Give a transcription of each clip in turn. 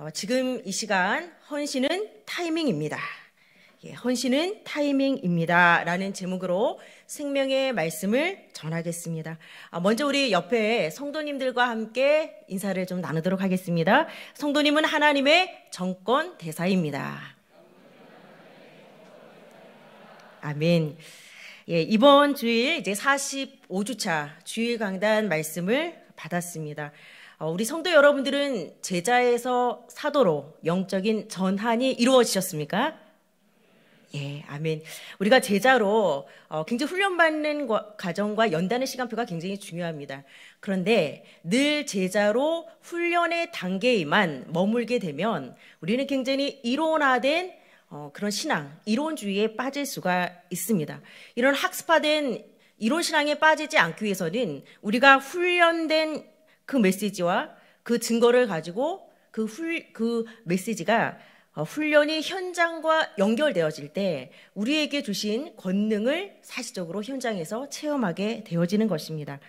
어, 지금 이 시간 헌신은 타이밍입니다. 예, 헌신은 타이밍입니다. 라는 제목으로 생명의 말씀을 전하겠습니다. 아, 먼저 우리 옆에 성도님들과 함께 인사를 좀 나누도록 하겠습니다. 성도님은 하나님의 정권 대사입니다. 아멘. 예, 이번 주일 이제 45주차 주일 강단 말씀을 받았습니다. 아, 우리 성도 여러분들은 제자에서 사도로 영적인 전환이 이루어지셨습니까? 예, 아멘. 우리가 제자로 어, 굉장히 훈련받는 과정과 연단의 시간표가 굉장히 중요합니다. 그런데 늘 제자로 훈련의 단계에만 머물게 되면 우리는 굉장히 이론화된 어, 그런 신앙, 이론주의에 빠질 수가 있습니다. 이런 학습화된 이론 신앙에 빠지지 않기 위해서는 우리가 훈련된 그 메시지와 그 증거를 가지고 그, 훌, 그 메시지가 어, 훈련이 현장과 연결되어질 때 우리에게 주신 권능을 사실적으로 현장에서 체험하게 되어지는 것입니다.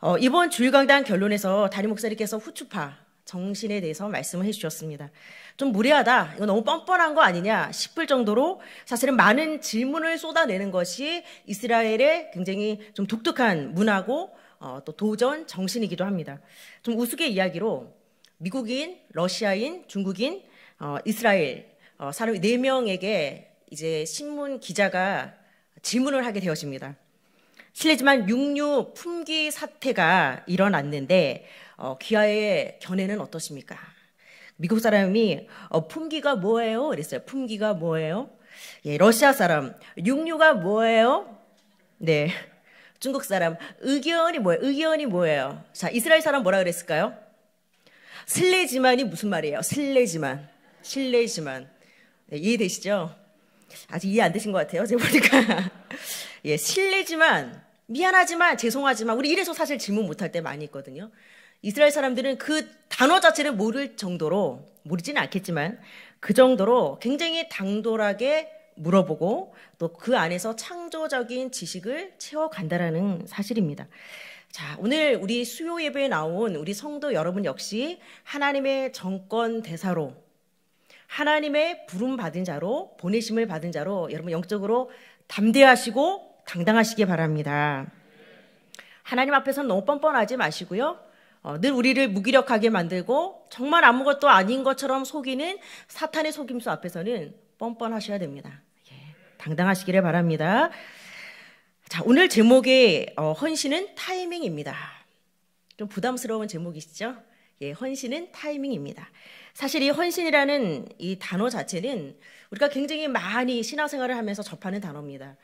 어, 이번 주일강단 결론에서 다리 목사님께서 후추파 정신에 대해서 말씀을 해주셨습니다. 좀 무례하다, 이거 너무 뻔뻔한 거 아니냐 싶을 정도로 사실은 많은 질문을 쏟아내는 것이 이스라엘의 굉장히 좀 독특한 문화고 어, 또 도전 정신이기도 합니다. 좀 우스개 이야기로 미국인, 러시아인, 중국인, 어, 이스라엘 어, 사람 4명에게 이제 신문 기자가 질문을 하게 되어집니다. 실례지만 육류 품귀 사태가 일어났는데 어, 기아의 견해는 어떠십니까? 미국 사람이 어, 품귀가 뭐예요? 이랬어요. 품귀가 뭐예요? 예, 러시아 사람 육류가 뭐예요? 네. 중국 사람 의견이 뭐예요? 의견이 뭐예요? 자, 이스라엘 사람 뭐라 그랬을까요? 슬레지만이 무슨 말이에요? 슬레지만. 실례지만. 네, 이해되시죠? 아직 이해 안 되신 것 같아요. 제가 보니까. 예, 실례지만, 미안하지만, 죄송하지만, 우리 이래서 사실 질문 못할 때 많이 있거든요. 이스라엘 사람들은 그 단어 자체를 모를 정도로, 모르지는 않겠지만, 그 정도로 굉장히 당돌하게 물어보고 또 그 안에서 창조적인 지식을 채워간다라는 사실입니다. 자, 오늘 우리 수요 예배에 나온 우리 성도 여러분 역시 하나님의 정권 대사로 하나님의 부름 받은 자로 보내심을 받은 자로 여러분 영적으로 담대하시고 당당하시기 바랍니다. 하나님 앞에서 너무 뻔뻔하지 마시고요. 어, 늘 우리를 무기력하게 만들고 정말 아무것도 아닌 것처럼 속이는 사탄의 속임수 앞에서는 뻔뻔하셔야 됩니다. 당당하시기를 바랍니다. 자, 오늘 제목의 어, 헌신은 타이밍입니다. 좀 부담스러운 제목이시죠? 예, 헌신은 타이밍입니다. 사실 이 헌신이라는 이 단어 자체는 우리가 굉장히 많이 신앙생활을 하면서 접하는 단어입니다.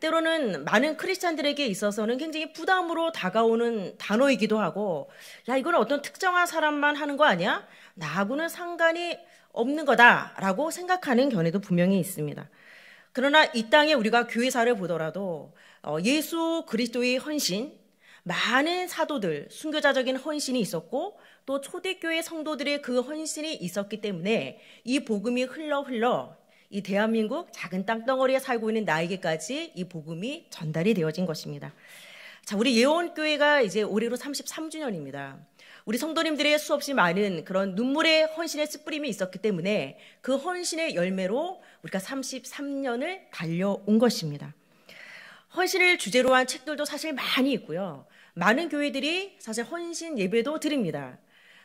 때로는 많은 크리스찬들에게 있어서는 굉장히 부담으로 다가오는 단어이기도 하고, 야, 이건 어떤 특정한 사람만 하는 거 아니야? 나하고는 상관이 없는 거다라고 생각하는 견해도 분명히 있습니다. 그러나 이 땅에 우리가 교회사를 보더라도 어, 예수 그리스도의 헌신, 많은 사도들, 순교자적인 헌신이 있었고 또 초대교회 성도들의 그 헌신이 있었기 때문에 이 복음이 흘러 흘러 이 대한민국 작은 땅덩어리에 살고 있는 나에게까지 이 복음이 전달이 되어진 것입니다. 자, 우리 예원교회가 이제 올해로 33주년입니다. 우리 성도님들의 수없이 많은 그런 눈물의 헌신의 뿌림이 있었기 때문에 그 헌신의 열매로 우리가 33년을 달려온 것입니다. 헌신을 주제로 한 책들도 사실 많이 있고요. 많은 교회들이 사실 헌신 예배도 드립니다.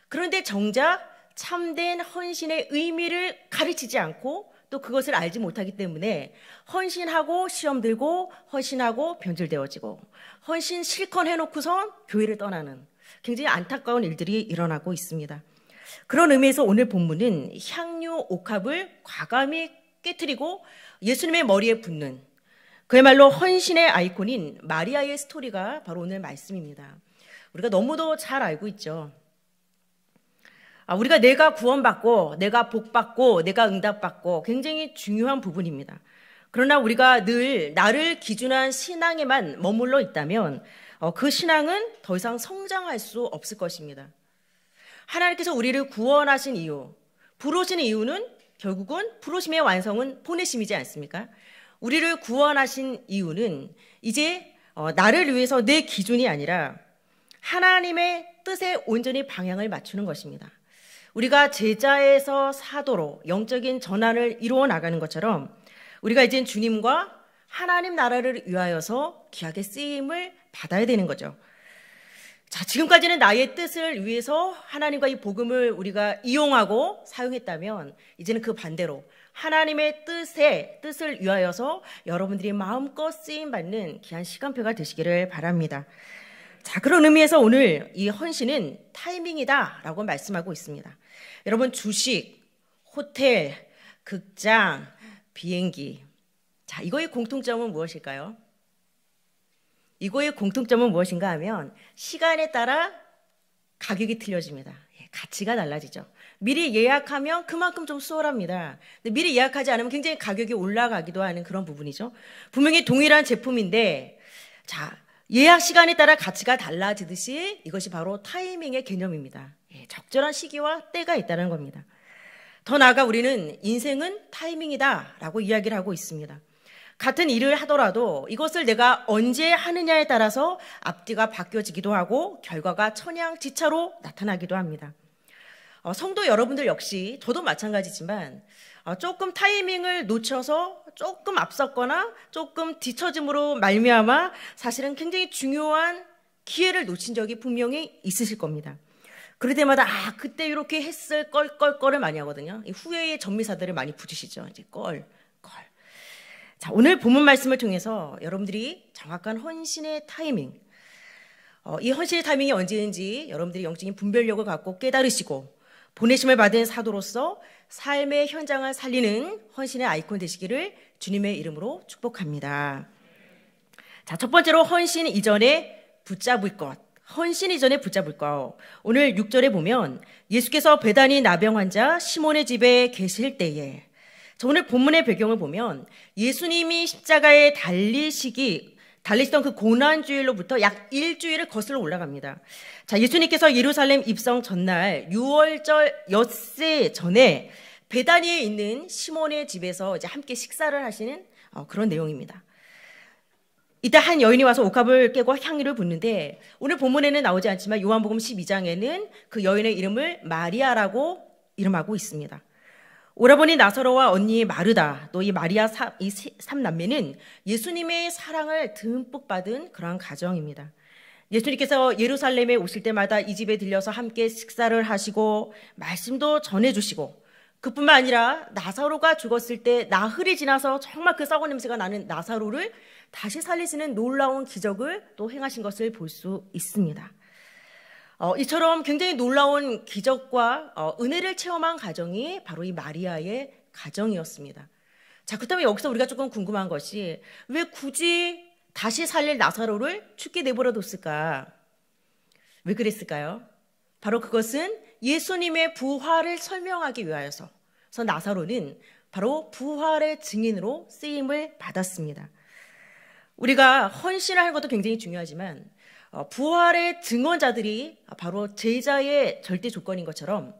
그런데 정작 참된 헌신의 의미를 가르치지 않고 또 그것을 알지 못하기 때문에 헌신하고 시험 들고 헌신하고 변질되어지고 헌신 실컷 해놓고선 교회를 떠나는 굉장히 안타까운 일들이 일어나고 있습니다. 그런 의미에서 오늘 본문은 향유 옥합을 과감히 깨뜨리고 예수님의 머리에 붙는 그야말로 헌신의 아이콘인 마리아의 스토리가 바로 오늘 말씀입니다. 우리가 너무도 잘 알고 있죠. 아, 우리가 내가 구원받고, 내가 복받고, 내가 응답받고 굉장히 중요한 부분입니다. 그러나 우리가 늘 나를 기준한 신앙에만 머물러 있다면 어, 그 신앙은 더 이상 성장할 수 없을 것입니다. 하나님께서 우리를 구원하신 이유, 부르시 이유는 결국은 부르심의 완성은 보내심이지 않습니까? 우리를 구원하신 이유는 이제 어, 나를 위해서 내 기준이 아니라 하나님의 뜻에 온전히 방향을 맞추는 것입니다. 우리가 제자에서 사도로 영적인 전환을 이루어 나가는 것처럼 우리가 이제 주님과 하나님 나라를 위하여서 귀하게 쓰임을 받아야 되는 거죠. 자, 지금까지는 나의 뜻을 위해서 하나님과 이 복음을 우리가 이용하고 사용했다면 이제는 그 반대로 하나님의 뜻에 뜻을 위하여서 여러분들이 마음껏 쓰임 받는 귀한 시간표가 되시기를 바랍니다. 자, 그런 의미에서 오늘 이 헌신은 타이밍이다라고 말씀하고 있습니다. 여러분 주식, 호텔, 극장, 비행기. 자, 이거의 공통점은 무엇일까요? 이거의 공통점은 무엇인가 하면 시간에 따라 가격이 틀려집니다. 예, 가치가 달라지죠. 미리 예약하면 그만큼 좀 수월합니다. 근데 미리 예약하지 않으면 굉장히 가격이 올라가기도 하는 그런 부분이죠. 분명히 동일한 제품인데, 자, 예약 시간에 따라 가치가 달라지듯이 이것이 바로 타이밍의 개념입니다. 예, 적절한 시기와 때가 있다는 겁니다. 더 나아가 우리는 인생은 타이밍이다라고 이야기를 하고 있습니다. 같은 일을 하더라도 이것을 내가 언제 하느냐에 따라서 앞뒤가 바뀌어지기도 하고 결과가 천양지차로 나타나기도 합니다. 어, 성도 여러분들 역시 저도 마찬가지지만 어, 조금 타이밍을 놓쳐서 조금 앞섰거나 조금 뒤처짐으로 말미암아 사실은 굉장히 중요한 기회를 놓친 적이 분명히 있으실 겁니다. 그럴 때마다 아 그때 이렇게 했을 걸 걸 걸을 많이 하거든요. 후회의 전미사들을 많이 붙이시죠. 이제 껄. 자, 오늘 본문 말씀을 통해서 여러분들이 정확한 헌신의 타이밍, 어, 이 헌신의 타이밍이 언제인지 여러분들이 영적인 분별력을 갖고 깨달으시고 보내심을 받은 사도로서 삶의 현장을 살리는 헌신의 아이콘 되시기를 주님의 이름으로 축복합니다. 자, 첫 번째로 헌신 이전에 붙잡을 것. 헌신 이전에 붙잡을 것. 오늘 6절에 보면 예수께서 배단이 나병 환자 시몬의 집에 계실 때에 자, 오늘 본문의 배경을 보면 예수님이 십자가에 달리시기 달리시던 그 고난 주일로부터 약 일주일을 거슬러 올라갑니다. 자, 예수님께서 예루살렘 입성 전날 6월절 엿새 전에 베다니에 있는 시몬의 집에서 이제 함께 식사를 하시는 어, 그런 내용입니다. 이때 한 여인이 와서 옥합을 깨고 향유를 붓는데 오늘 본문에는 나오지 않지만 요한복음 12장에는 그 여인의 이름을 마리아라고 이름하고 있습니다. 오라버니 나사로와 언니 마르다 또 이 마리아 삼남매는 예수님의 사랑을 듬뿍 받은 그러 가정입니다. 예수님께서 예루살렘에 오실 때마다 이 집에 들려서 함께 식사를 하시고 말씀도 전해주시고 그뿐만 아니라 나사로가 죽었을 때 나흘이 지나서 정말 그 썩은 냄새가 나는 나사로를 다시 살리시는 놀라운 기적을 또 행하신 것을 볼 수 있습니다. 어, 이처럼 굉장히 놀라운 기적과 어, 은혜를 체험한 가정이 바로 이 마리아의 가정이었습니다. 자, 그렇다면 여기서 우리가 조금 궁금한 것이 왜 굳이 다시 살릴 나사로를 죽게 내버려 뒀을까? 왜 그랬을까요? 바로 그것은 예수님의 부활을 설명하기 위하여서. 그래서 나사로는 바로 부활의 증인으로 쓰임을 받았습니다. 우리가 헌신을 하는 것도 굉장히 중요하지만 어, 부활의 증언자들이 바로 제자의 절대 조건인 것처럼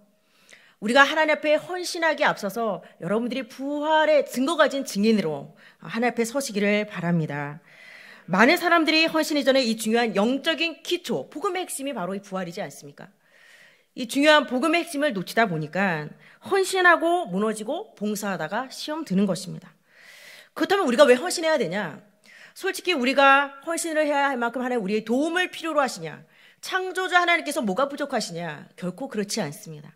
우리가 하나님 앞에 헌신하기 앞서서 여러분들이 부활의 증거 가진 증인으로 하나님 앞에 서시기를 바랍니다. 많은 사람들이 헌신 이전에 이 중요한 영적인 기초, 복음의 핵심이 바로 이 부활이지 않습니까? 이 중요한 복음의 핵심을 놓치다 보니까 헌신하고 무너지고 봉사하다가 시험 드는 것입니다. 그렇다면 우리가 왜 헌신해야 되냐? 솔직히 우리가 헌신을 해야 할 만큼 하나님 우리의 도움을 필요로 하시냐? 창조주 하나님께서 뭐가 부족하시냐? 결코 그렇지 않습니다.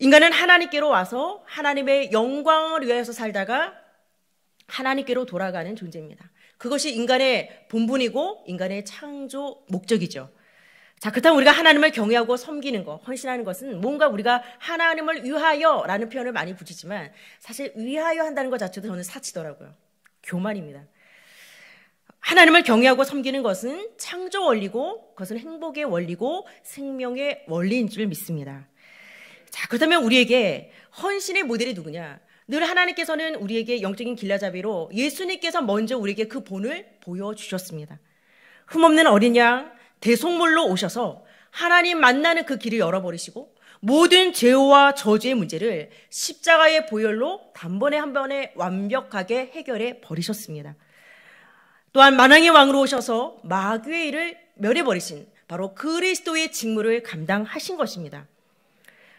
인간은 하나님께로 와서 하나님의 영광을 위하여서 살다가 하나님께로 돌아가는 존재입니다. 그것이 인간의 본분이고 인간의 창조 목적이죠. 자, 그렇다면 우리가 하나님을 경외하고 섬기는 것, 헌신하는 것은 뭔가 우리가 하나님을 위하여라는 표현을 많이 붙이지만 사실 위하여 한다는 것 자체도 저는 사치더라고요. 교만입니다. 하나님을 경외하고 섬기는 것은 창조 원리고 그것은 행복의 원리고 생명의 원리인 줄 믿습니다. 자, 그렇다면 우리에게 헌신의 모델이 누구냐? 늘 하나님께서는 우리에게 영적인 길라잡이로 예수님께서 먼저 우리에게 그 본을 보여주셨습니다. 흠없는 어린 양, 대속물로 오셔서 하나님 만나는 그 길을 열어버리시고 모든 죄와 저주의 문제를 십자가의 보혈로 단번에 한 번에 완벽하게 해결해 버리셨습니다. 또한 만왕의 왕으로 오셔서 마귀의 일을 멸해 버리신 바로 그리스도의 직무를 감당하신 것입니다.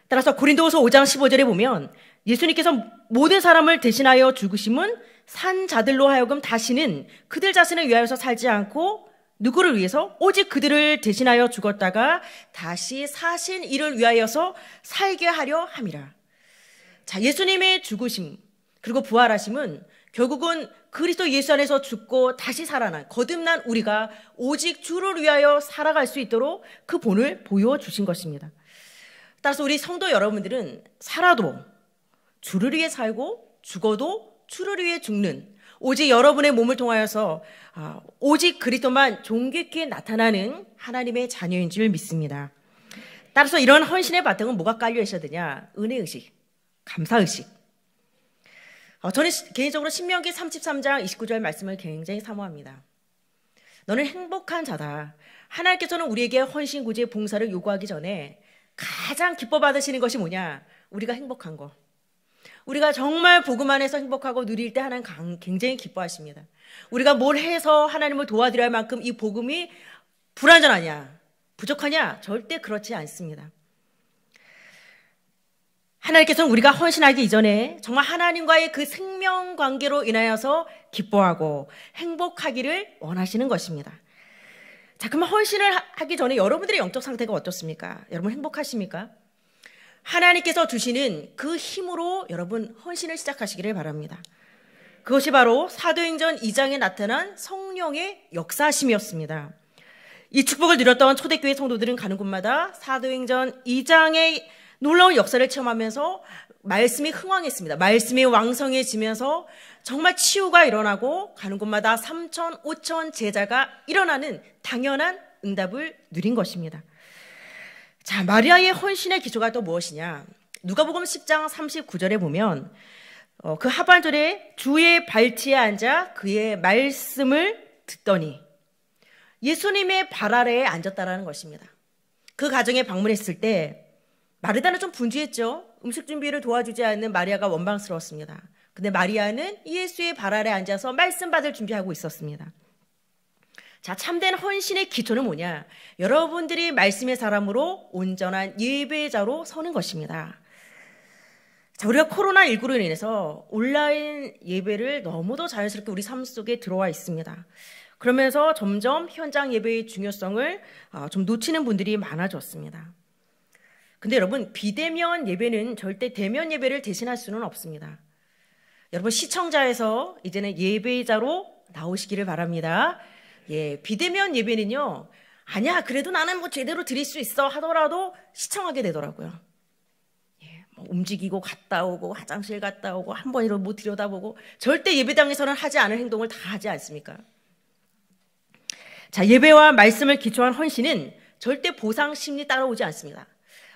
따라서 고린도후서 5장 15절에 보면 예수님께서 모든 사람을 대신하여 죽으심은 산 자들로 하여금 다시는 그들 자신을 위하여서 살지 않고 누구를 위해서? 오직 그들을 대신하여 죽었다가 다시 사신 이를 위하여서 살게 하려 함이라. 자, 예수님의 죽으심, 그리고 부활하심은 결국은 그리스도 예수 안에서 죽고 다시 살아난 거듭난 우리가 오직 주를 위하여 살아갈 수 있도록 그 본을 보여주신 것입니다. 따라서 우리 성도 여러분들은 살아도 주를 위해 살고 죽어도 주를 위해 죽는 오직 여러분의 몸을 통하여서 아, 오직 그리스도만 존귀케 나타나는 하나님의 자녀인 줄 믿습니다. 따라서 이런 헌신의 바탕은 뭐가 깔려 있어야 되냐? 은혜 의식, 감사 의식. 어, 저는 개인적으로 신명기 33장 29절 말씀을 굉장히 사모합니다. 너는 행복한 자다. 하나님께서는 우리에게 헌신 구제 봉사를 요구하기 전에 가장 기뻐 받으시는 것이 뭐냐? 우리가 행복한 거. 우리가 정말 복음 안에서 행복하고 누릴 때 하나님 굉장히 기뻐하십니다. 우리가 뭘 해서 하나님을 도와드려야 할 만큼 이 복음이 불안전하냐 부족하냐? 절대 그렇지 않습니다. 하나님께서는 우리가 헌신하기 이전에 정말 하나님과의 그 생명 관계로 인하여서 기뻐하고 행복하기를 원하시는 것입니다. 자, 그러면 헌신을 하기 전에 여러분들의 영적 상태가 어떻습니까? 여러분 행복하십니까? 하나님께서 주시는 그 힘으로 여러분 헌신을 시작하시기를 바랍니다. 그것이 바로 사도행전 2장에 나타난 성령의 역사심이었습니다. 이 축복을 누렸던 초대교회 성도들은 가는 곳마다 사도행전 2장의 놀라운 역사를 체험하면서 말씀이 흥왕했습니다. 말씀이 왕성해지면서 정말 치유가 일어나고 가는 곳마다 3천, 5천 제자가 일어나는 당연한 응답을 누린 것입니다. 자, 마리아의 헌신의 기초가 또 무엇이냐? 누가복음 10장 39절에 보면 어, 그 하반절에 주의 발치에 앉아 그의 말씀을 듣더니 예수님의 발 아래에 앉았다라는 것입니다. 그 가정에 방문했을 때 마르다는 좀 분주했죠. 음식 준비를 도와주지 않는 마리아가 원망스러웠습니다. 근데 마리아는 예수의 발 아래 에 앉아서 말씀 받을 준비하고 있었습니다. 자, 참된 헌신의 기초는 뭐냐? 여러분들이 말씀의 사람으로 온전한 예배자로 서는 것입니다. 자, 우리가 코로나19로 인해서 온라인 예배를 너무도 자연스럽게 우리 삶 속에 들어와 있습니다. 그러면서 점점 현장 예배의 중요성을 어, 좀 놓치는 분들이 많아졌습니다. 근데 여러분, 비대면 예배는 절대 대면 예배를 대신할 수는 없습니다. 여러분, 시청자에서 이제는 예배자로 나오시기를 바랍니다. 예, 비대면 예배는요. 아니야, 그래도 나는 뭐 제대로 드릴 수 있어 하더라도 시청하게 되더라고요. 예, 뭐 움직이고 갔다 오고 화장실 갔다 오고 한 번이라도 못 뭐 들여다보고 절대 예배당에서는 하지 않을 행동을 다 하지 않습니까? 자, 예배와 말씀을 기초한 헌신은 절대 보상 심리 따라오지 않습니다.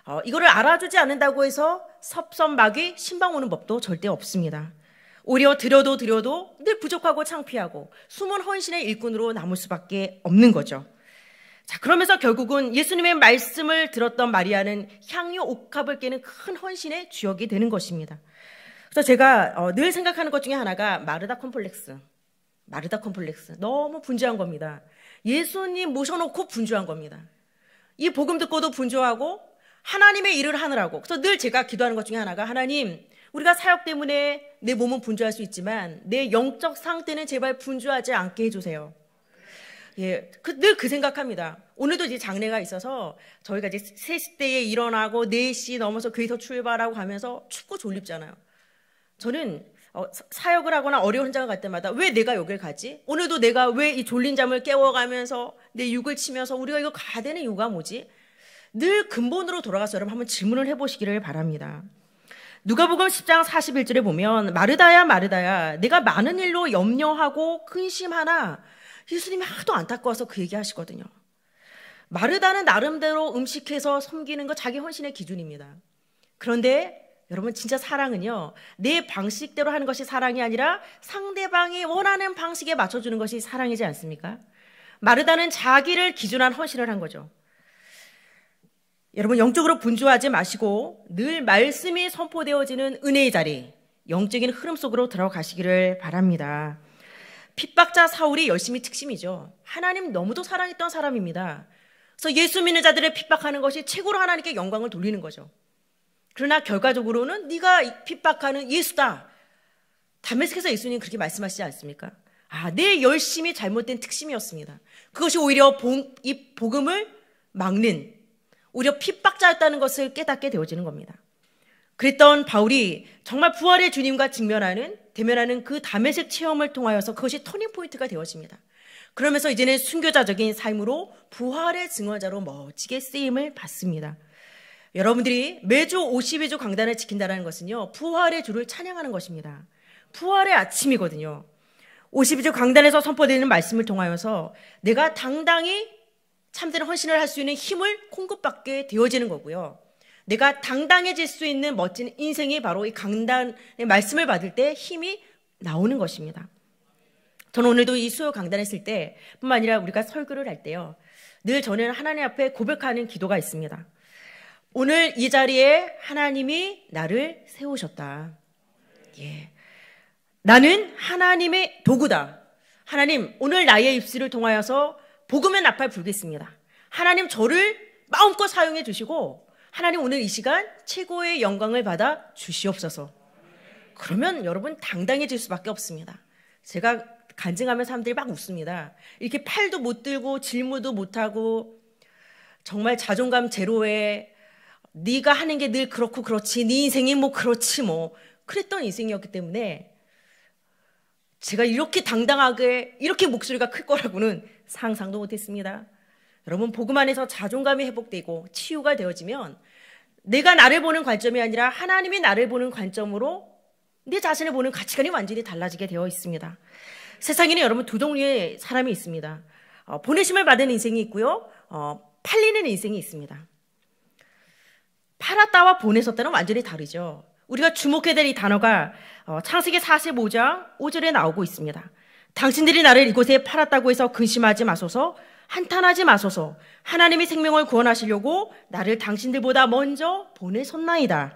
어, 이거를 알아주지 않는다고 해서 섭선막이 신방 오는 법도 절대 없습니다. 오히려 드려도드려도늘 부족하고 창피하고 숨은 헌신의 일꾼으로 남을 수밖에 없는 거죠. 자, 그러면서 결국은 예수님의 말씀을 들었던 마리아는 향유 옥합을 깨는 큰 헌신의 주역이 되는 것입니다. 그래서 제가 어, 늘 생각하는 것 중에 하나가 마르다 콤플렉스. 마르다 콤플렉스. 너무 분주한 겁니다. 예수님 모셔놓고 분주한 겁니다. 이 복음 듣고도 분주하고 하나님의 일을 하느라고. 그래서 늘 제가 기도하는 것 중에 하나가 하나님, 우리가 사역 때문에 내 몸은 분주할 수 있지만 내 영적 상태는 제발 분주하지 않게 해주세요. 예, 그, 늘 그 생각합니다. 오늘도 이제 장례가 있어서 저희가 이제 3시대에 일어나고 4시 넘어서 교회에서 출발하고 가면서 춥고 졸립잖아요. 저는 어, 사역을 하거나 어려운 현장을 갈 때마다 왜 내가 여길 가지? 오늘도 내가 왜 이 졸린 잠을 깨워가면서 내 육을 치면서 우리가 이거 가야 되는 이유가 뭐지? 늘 근본으로 돌아가서 여러분 한번 질문을 해보시기를 바랍니다. 누가복음 10장 41절에 보면 마르다야 마르다야 내가 많은 일로 염려하고 근심하나 예수님이 하도 안타까워서 그 얘기 하시거든요. 마르다는 나름대로 음식해서 섬기는 거 자기 헌신의 기준입니다. 그런데 여러분 진짜 사랑은요 내 방식대로 하는 것이 사랑이 아니라 상대방이 원하는 방식에 맞춰주는 것이 사랑이지 않습니까? 마르다는 자기를 기준한 헌신을 한 거죠. 여러분 영적으로 분주하지 마시고 늘 말씀이 선포되어지는 은혜의 자리, 영적인 흐름 속으로 들어가시기를 바랍니다. 핍박자 사울이 열심히 특심이죠. 하나님 너무도 사랑했던 사람입니다. 그래서 예수 믿는 자들을 핍박하는 것이 최고로 하나님께 영광을 돌리는 거죠. 그러나 결과적으로는 네가 핍박하는 예수다. 담에스에서 예수님 그렇게 말씀하시지 않습니까? 아, 내 열심이 잘못된 특심이었습니다. 그것이 오히려 복, 이 복음을 막는 오히려 핍박자였다는 것을 깨닫게 되어지는 겁니다. 그랬던 바울이 정말 부활의 주님과 직면하는 대면하는 그담의색 체험을 통하여서 그것이 터닝 포인트가 되어집니다. 그러면서 이제는 순교자적인 삶으로 부활의 증언자로 멋지게 쓰임을 받습니다. 여러분들이 매주 52주 강단을 지킨다는 것은요. 부활의 주를 찬양하는 것입니다. 부활의 아침이거든요. 52주 강단에서 선포되는 말씀을 통하여서 내가 당당히 참된 헌신을 할 수 있는 힘을 공급받게 되어지는 거고요. 내가 당당해질 수 있는 멋진 인생이 바로 이 강단의 말씀을 받을 때 힘이 나오는 것입니다. 저는 오늘도 이 수요 강단했을 때 뿐만 아니라 우리가 설교를 할 때요. 늘 저는 하나님 앞에 고백하는 기도가 있습니다. 오늘 이 자리에 하나님이 나를 세우셨다. 예. 나는 하나님의 도구다. 하나님, 오늘 나의 입술을 통하여서 복음의 나팔 불겠습니다. 하나님 저를 마음껏 사용해 주시고 하나님 오늘 이 시간 최고의 영광을 받아 주시옵소서. 그러면 여러분 당당해질 수밖에 없습니다. 제가 간증하면 사람들이 막 웃습니다. 이렇게 팔도 못 들고 질문도 못 하고 정말 자존감 제로에 네가 하는 게 늘 그렇고 그렇지 네 인생이 뭐 그렇지 뭐 그랬던 인생이었기 때문에 제가 이렇게 당당하게 이렇게 목소리가 클 거라고는 상상도 못했습니다. 여러분 복음 안에서 자존감이 회복되고 치유가 되어지면 내가 나를 보는 관점이 아니라 하나님이 나를 보는 관점으로 내 자신을 보는 가치관이 완전히 달라지게 되어 있습니다. 세상에는 여러분 두 종류의 사람이 있습니다. 어, 보내심을 받은 인생이 있고요. 어, 팔리는 인생이 있습니다. 팔았다와 보내섰다는 완전히 다르죠. 우리가 주목해야 될 이 단어가 어, 창세기 45장 5절에 나오고 있습니다. 당신들이 나를 이곳에 팔았다고 해서 근심하지 마소서, 한탄하지 마소서, 하나님이 생명을 구원하시려고 나를 당신들보다 먼저 보내셨나이다.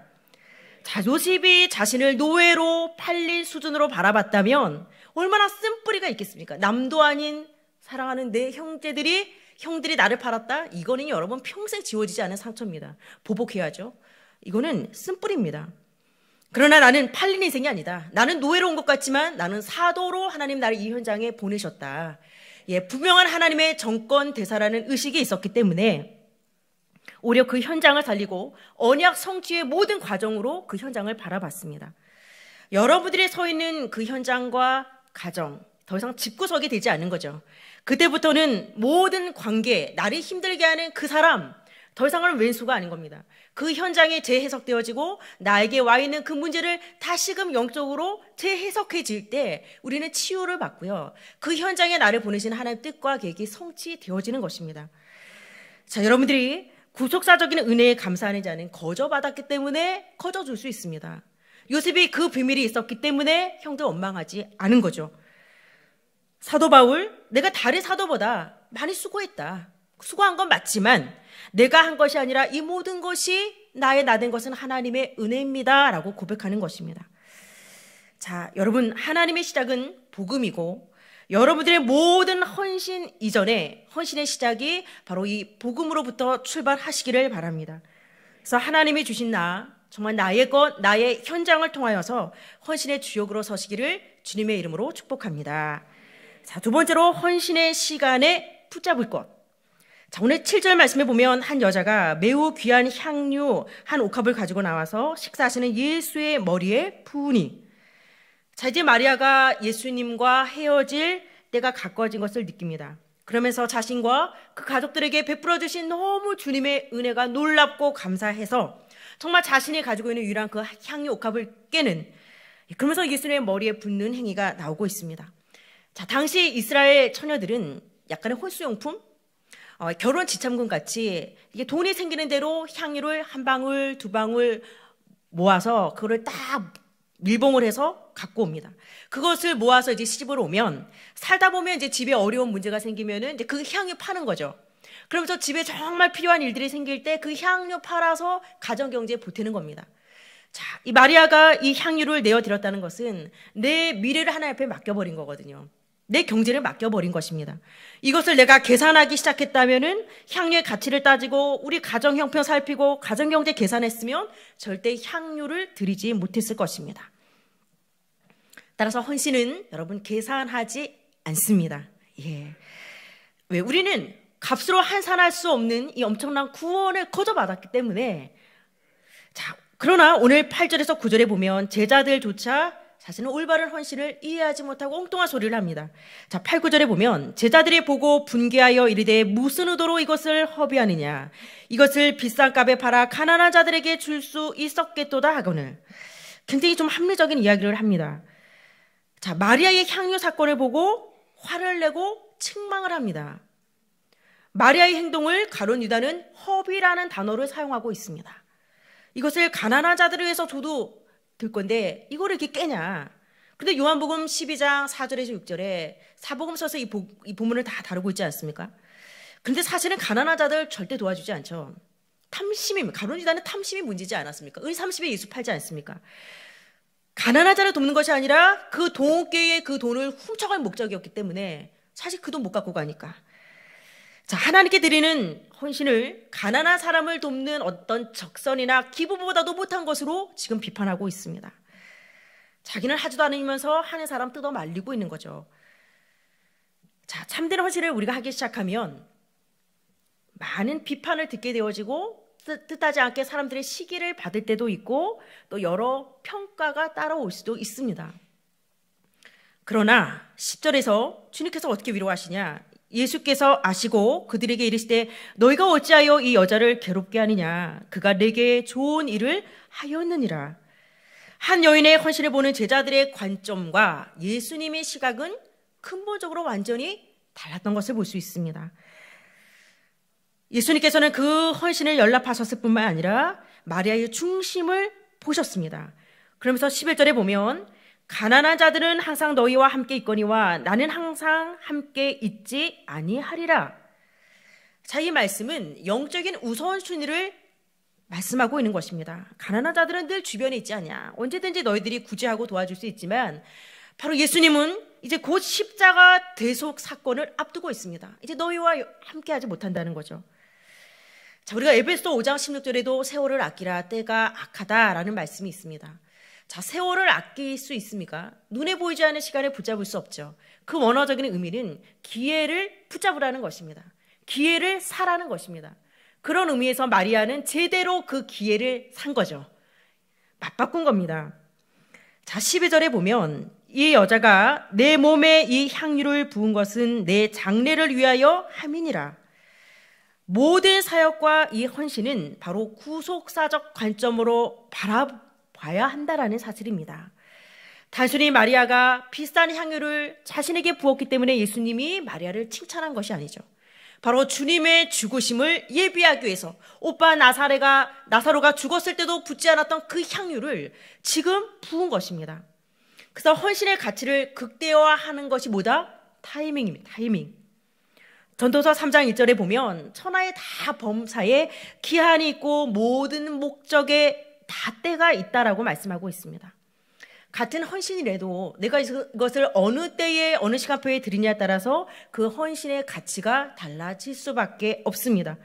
자, 요셉이 자신을 노예로 팔릴 수준으로 바라봤다면 얼마나 쓴뿌리가 있겠습니까? 남도 아닌 사랑하는 내 형제들이 형들이 나를 팔았다? 이거는 여러분 평생 지워지지 않은 상처입니다. 보복해야죠. 이거는 쓴뿌리입니다. 그러나 나는 팔린 인생이 아니다. 나는 노예로 온 것 같지만 나는 사도로 하나님 나를 이 현장에 보내셨다. 예, 분명한 하나님의 정권 대사라는 의식이 있었기 때문에 오히려 그 현장을 살리고 언약 성취의 모든 과정으로 그 현장을 바라봤습니다. 여러분들이 서 있는 그 현장과 가정, 더 이상 집구석이 되지 않는 거죠. 그때부터는 모든 관계, 나를 힘들게 하는 그 사람, 더 이상은 왼수가 아닌 겁니다. 그 현장에 재해석되어지고 나에게 와 있는 그 문제를 다시금 영적으로 재해석해질 때 우리는 치유를 받고요. 그 현장에 나를 보내신 하나님 뜻과 계획이 성취되어지는 것입니다. 자, 여러분들이 구속사적인 은혜에 감사하는 자는 거저 받았기 때문에 커져 줄수 있습니다. 요셉이 그 비밀이 있었기 때문에 형도 원망하지 않은 거죠. 사도 바울, 내가 다른 사도보다 많이 수고했다. 수고한 건 맞지만 내가 한 것이 아니라 이 모든 것이 나의 나된 것은 하나님의 은혜입니다. 라고 고백하는 것입니다. 자, 여러분, 하나님의 시작은 복음이고, 여러분들의 모든 헌신 이전에 헌신의 시작이 바로 이 복음으로부터 출발하시기를 바랍니다. 그래서 하나님이 주신 나, 정말 나의 것, 나의 현장을 통하여서 헌신의 주역으로 서시기를 주님의 이름으로 축복합니다. 자, 두 번째로 헌신의 시간에 붙잡을 것. 자, 오늘 7절 말씀에 보면 한 여자가 매우 귀한 향유 한 옥합을 가지고 나와서 식사하시는 예수의 머리에 부으니 자, 이제 마리아가 예수님과 헤어질 때가 가까워진 것을 느낍니다. 그러면서 자신과 그 가족들에게 베풀어 주신 너무 주님의 은혜가 놀랍고 감사해서 정말 자신이 가지고 있는 유일한 그 향유 옥합을 깨는 그러면서 예수님의 머리에 붙는 행위가 나오고 있습니다. 자, 당시 이스라엘 처녀들은 약간의 혼수용품 어, 결혼 지참금 같이 이게 돈이 생기는 대로 향유를 한 방울 두 방울 모아서 그거를 딱 밀봉을 해서 갖고 옵니다. 그것을 모아서 이제 시집을 오면 살다 보면 이제 집에 어려운 문제가 생기면은 이제 그 향유 파는 거죠. 그러면서 집에 정말 필요한 일들이 생길 때 그 향유 팔아서 가정 경제에 보태는 겁니다. 자, 이 마리아가 이 향유를 내어 드렸다는 것은 내 미래를 하나옆에 맡겨 버린 거거든요. 내 경제를 맡겨버린 것입니다. 이것을 내가 계산하기 시작했다면은 향유의 가치를 따지고 우리 가정 형편 살피고 가정 경제 계산했으면 절대 향유를 들이지 못했을 것입니다. 따라서 헌신은 여러분 계산하지 않습니다. 예. 왜 우리는 값으로 한산할 수 없는 이 엄청난 구원을 거저받았기 때문에 자, 그러나 오늘 8절에서 9절에 보면 제자들조차 자신은 올바른 헌신을 이해하지 못하고 엉뚱한 소리를 합니다. 자, 8, 9절에 보면 제자들이 보고 분개하여 이르되 무슨 의도로 이것을 허비하느냐 이것을 비싼 값에 팔아 가난한 자들에게 줄 수 있었겠도다 하거늘 굉장히 좀 합리적인 이야기를 합니다. 자, 마리아의 향유 사건을 보고 화를 내고 책망을 합니다. 마리아의 행동을 가론 유다는 허비라는 단어를 사용하고 있습니다. 이것을 가난한 자들을 위해서 저도 될 건데 이거를 이렇게 깨냐? 근데 요한복음 12장 4절에서 6절에 사복음서서 이, 이 본문을 다 다루고 있지 않습니까? 근데 사실은 가난한 자들 절대 도와주지 않죠. 탐심이 가론유다는 탐심이 문제지 않았습니까? 은 30에 예수 팔지 않습니까? 가난한 자를 돕는 것이 아니라 그 동업계의 그 돈을 훔쳐갈 목적이었기 때문에 사실 그 돈 못 갖고 가니까 자, 하나님께 드리는 헌신을 가난한 사람을 돕는 어떤 적선이나 기부보다도 못한 것으로 지금 비판하고 있습니다. 자기는 하지도 않으면서 하는 사람 뜯어 말리고 있는 거죠. 자, 참된 헌신을 우리가 하기 시작하면 많은 비판을 듣게 되어지고 뜻하지 않게 사람들의 시기를 받을 때도 있고 또 여러 평가가 따라올 수도 있습니다. 그러나 10절에서 주님께서 어떻게 위로하시냐? 예수께서 아시고 그들에게 이르시되 너희가 어찌하여 이 여자를 괴롭게 하느냐 그가 내게 좋은 일을 하였느니라 한 여인의 헌신을 보는 제자들의 관점과 예수님의 시각은 근본적으로 완전히 달랐던 것을 볼 수 있습니다. 예수님께서는 그 헌신을 연락하셨을 뿐만 아니라 마리아의 중심을 보셨습니다. 그러면서 11절에 보면 가난한 자들은 항상 너희와 함께 있거니와 나는 항상 함께 있지 아니하리라. 자, 이 말씀은 영적인 우선순위를 말씀하고 있는 것입니다. 가난한 자들은 늘 주변에 있지 않냐. 언제든지 너희들이 구제하고 도와줄 수 있지만 바로 예수님은 이제 곧 십자가 대속 사건을 앞두고 있습니다. 이제 너희와 함께 하지 못한다는 거죠. 자, 우리가 에베소 5장 16절에도 세월을 아끼라 때가 악하다라는 말씀이 있습니다. 자, 세월을 아낄 수 있습니까? 눈에 보이지 않는 시간을 붙잡을 수 없죠. 그 원어적인 의미는 기회를 붙잡으라는 것입니다. 기회를 사라는 것입니다. 그런 의미에서 마리아는 제대로 그 기회를 산 거죠. 맞바꾼 겁니다. 자, 12절에 보면 이 여자가 내 몸에 이 향유를 부은 것은 내 장례를 위하여 함이니라. 모든 사역과 이 헌신은 바로 구속사적 관점으로 바라 보 봐야 한다라는 사실입니다. 단순히 마리아가 비싼 향유를 자신에게 부었기 때문에 예수님이 마리아를 칭찬한 것이 아니죠. 바로 주님의 죽으심을 예비하기 위해서 오빠 나사레가 나사로가 죽었을 때도 붙지 않았던 그 향유를 지금 부은 것입니다. 그래서 헌신의 가치를 극대화하는 것이 뭐다? 타이밍입니다. 타이밍. 전도서 3장 1절에 보면 천하의 다 범사에 기한이 있고 모든 목적에 다 때가 있다라고 말씀하고 있습니다. 같은 헌신이라도 내가 이것을 어느 때에 어느 시간표에 드리냐에 따라서 그 헌신의 가치가 달라질 수밖에 없습니다.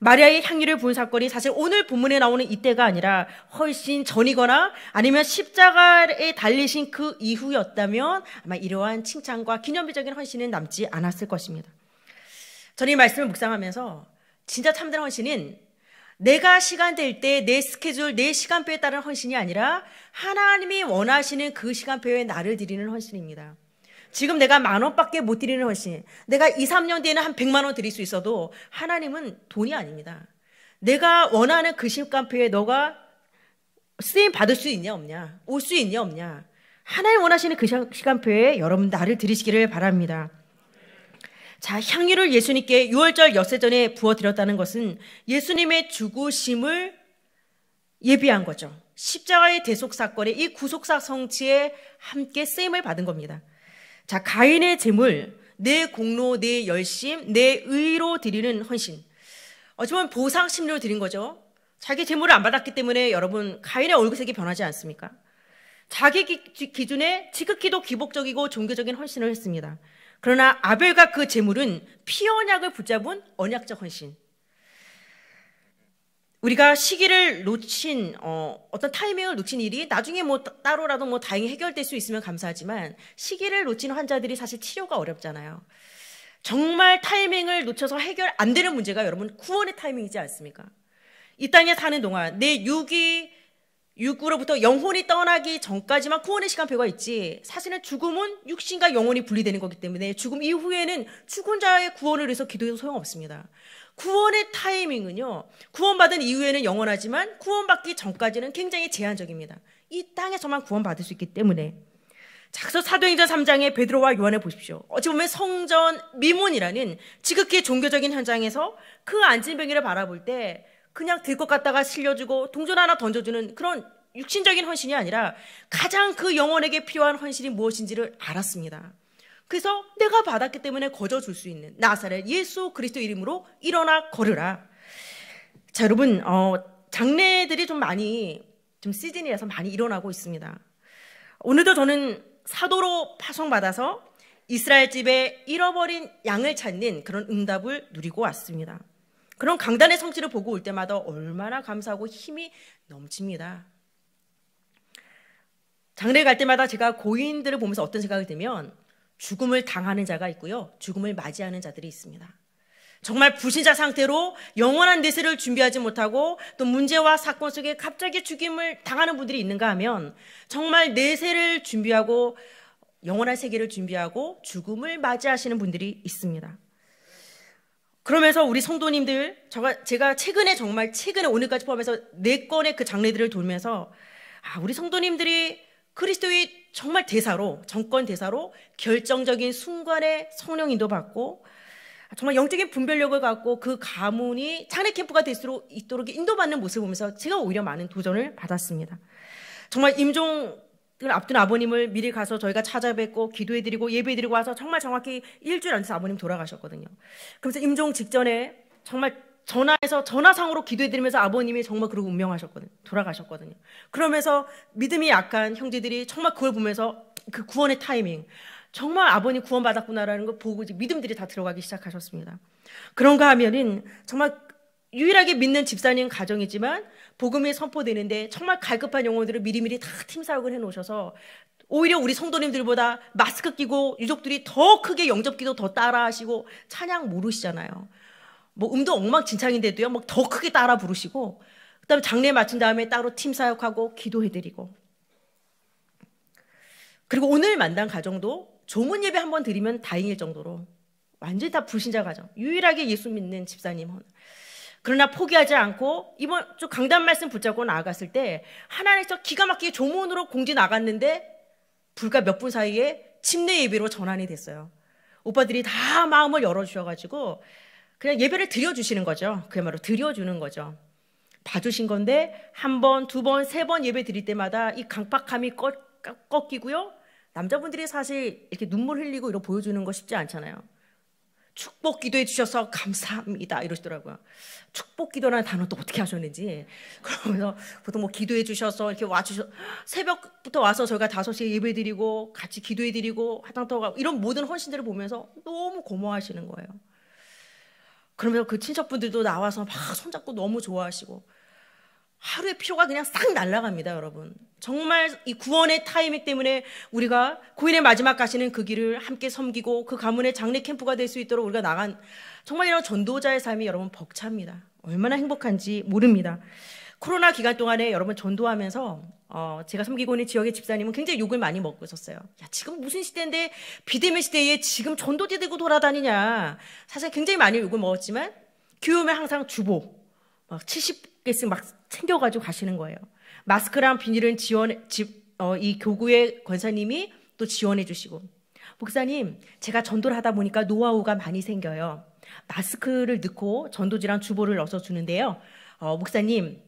마리아의 향유를 부은 사건이 사실 오늘 본문에 나오는 이때가 아니라 훨씬 전이거나 아니면 십자가에 달리신 그 이후였다면 아마 이러한 칭찬과 기념비적인 헌신은 남지 않았을 것입니다. 저는 이 말씀을 묵상하면서 진짜 참된 헌신은 내가 시간 될 때 내 스케줄, 내 시간표에 따른 헌신이 아니라 하나님이 원하시는 그 시간표에 나를 드리는 헌신입니다. 지금 내가 만 원밖에 못 드리는 헌신. 내가 2, 3년 뒤에는 한 100만 원 드릴 수 있어도 하나님은 돈이 아닙니다. 내가 원하는 그 시간표에 너가 쓰임 받을 수 있냐 없냐? 올 수 있냐 없냐? 하나님 원하시는 그 시간표에 여러분 나를 드리시기를 바랍니다. 자, 향유를 예수님께 6월절 엿세전에 부어드렸다는 것은 예수님의 죽으심을 예비한 거죠. 십자가의 대속 사건의 이 구속사 성취에 함께 쓰임을 받은 겁니다. 자, 가인의 재물, 내 공로, 내 열심, 내 의로 드리는 헌신. 어찌 면 보상 심리로 드린 거죠. 자기 재물을 안 받았기 때문에 여러분 가인의 얼굴색이 변하지 않습니까? 자기 기준에 지극히도 기복적이고 종교적인 헌신을 했습니다. 그러나 아벨과 그 제물은 피언약을 붙잡은 언약적 헌신. 우리가 시기를 놓친 어, 떤 타이밍을 놓친 일이 나중에 뭐 따로라도 뭐 다행히 해결될 수 있으면 감사하지만 시기를 놓친 환자들이 사실 치료가 어렵잖아요. 정말 타이밍을 놓쳐서 해결 안 되는 문제가 여러분 구원의 타이밍이지 않습니까? 이 땅에 사는 동안 내 육이 육구로부터 영혼이 떠나기 전까지만 구원의 시간표가 있지 사실은 죽음은 육신과 영혼이 분리되는 거기 때문에 죽음 이후에는 죽은 자의 구원을 위해서 기도해도 소용없습니다. 구원의 타이밍은요. 구원받은 이후에는 영원하지만 구원받기 전까지는 굉장히 제한적입니다. 이 땅에서만 구원받을 수 있기 때문에 자, 작서 사도행전 3장의 베드로와 요한을 보십시오. 어찌 보면 성전 미문이라는 지극히 종교적인 현장에서 그 안진병이를 바라볼 때 그냥 들 것 같다가 실려주고 동전 하나 던져주는 그런 육신적인 헌신이 아니라 가장 그 영혼에게 필요한 헌신이 무엇인지를 알았습니다. 그래서 내가 받았기 때문에 거저 줄 수 있는 나사렛 예수 그리스도 이름으로 일어나 걸으라. 자, 여러분, 어, 장례들이 좀 많이 좀 시즌이라서 많이 일어나고 있습니다. 오늘도 저는 사도로 파송받아서 이스라엘 집에 잃어버린 양을 찾는 그런 응답을 누리고 왔습니다. 그런 강단의 성취를 보고 올 때마다 얼마나 감사하고 힘이 넘칩니다. 장례 갈 때마다 제가 고인들을 보면서 어떤 생각이 들면 죽음을 당하는 자가 있고요. 죽음을 맞이하는 자들이 있습니다. 정말 부신자 상태로 영원한 내세를 준비하지 못하고 또 문제와 사건 속에 갑자기 죽임을 당하는 분들이 있는가 하면 정말 내세를 준비하고 영원한 세계를 준비하고 죽음을 맞이하시는 분들이 있습니다. 그러면서 우리 성도님들 제가, 최근에 정말 최근에 오늘까지 포함해서 네 건의 그 장례들을 돌면서 아, 우리 성도님들이 그리스도의 정말 대사로 정권 대사로 결정적인 순간에 성령 인도 받고 아, 정말 영적인 분별력을 갖고 그 가문이 장례 캠프가 될수록 있도록 인도받는 모습을 보면서 제가 오히려 많은 도전을 받았습니다. 정말 임종 앞둔 아버님을 미리 가서 저희가 찾아뵙고 기도해드리고 예배드리고 와서 정말 정확히 일주일 안에서 아버님 돌아가셨거든요. 그래서 임종 직전에 정말 전화해서 전화상으로 기도해드리면서 아버님이 정말 그러고 운명하셨거든요. 돌아가셨거든요. 그러면서 믿음이 약한 형제들이 정말 그걸 보면서 그 구원의 타이밍 정말 아버님 구원받았구나라는 걸 보고 이제 믿음들이 다 들어가기 시작하셨습니다. 그런가 하면은 정말 유일하게 믿는 집사님 가정이지만 복음이 선포되는데 정말 갈급한 영혼들을 미리미리 다 팀 사역을 해놓으셔서 오히려 우리 성도님들보다 마스크 끼고 유족들이 더 크게 영접기도 더 따라하시고 찬양 모르시잖아요. 뭐 음도 엉망진창인데도요, 막 더 크게 따라 부르시고 그다음에 장례 마친 다음에 따로 팀 사역하고 기도해드리고 그리고 오늘 만난 가정도 조문 예배 한번 드리면 다행일 정도로 완전히 다 불신자 가정. 유일하게 예수 믿는 집사님. 그러나 포기하지 않고 이번 좀 강단 말씀 붙잡고 나아갔을 때 하나님께서 기가 막히게 조문으로 공지 나갔는데 불과 몇 분 사이에 침례 예배로 전환이 됐어요. 오빠들이 다 마음을 열어주셔가지고 그냥 예배를 드려주시는 거죠. 그야말로 드려주는 거죠. 봐주신 건데 한 번, 두 번, 세 번 예배 드릴 때마다 이 강박함이 꺾이고요. 남자분들이 사실 이렇게 눈물 흘리고 이런 보여주는 거 쉽지 않잖아요. 축복 기도해 주셔서 감사합니다. 이러시더라고요. 축복 기도라는 단어 또 어떻게 하셨는지. 그러면서 보통 뭐 기도해 주셔서 이렇게 와주셔 새벽부터 와서 저희가 5시에 예배 드리고 같이 기도해 드리고 화장터 가고 이런 모든 헌신들을 보면서 너무 고마워하시는 거예요. 그러면서 그 친척분들도 나와서 막 손잡고 너무 좋아하시고 하루의 피로가 그냥 싹 날아갑니다, 여러분. 정말 이 구원의 타이밍 때문에 우리가 고인의 마지막 가시는 그 길을 함께 섬기고 그 가문의 장례 캠프가 될 수 있도록 우리가 나간 정말 이런 전도자의 삶이 여러분 벅찹니다. 얼마나 행복한지 모릅니다. 코로나 기간 동안에 여러분 전도하면서 어, 제가 섬기고 있는 지역의 집사님은 굉장히 욕을 많이 먹고 있었어요. 야, 지금 무슨 시대인데 비대면 시대에 지금 전도제 되고 돌아다니냐. 사실 굉장히 많이 욕을 먹었지만 교회 오면 항상 주보 막 70개씩 막 챙겨가지고 가시는 거예요. 마스크랑 비닐은 지원, 집, 어, 이 교구의 권사님이 또 지원해 주시고. 목사님, 제가 전도를 하다 보니까 노하우가 많이 생겨요. 마스크를 넣고 전도지랑 주보를 넣어서 주는데요. 어, 목사님,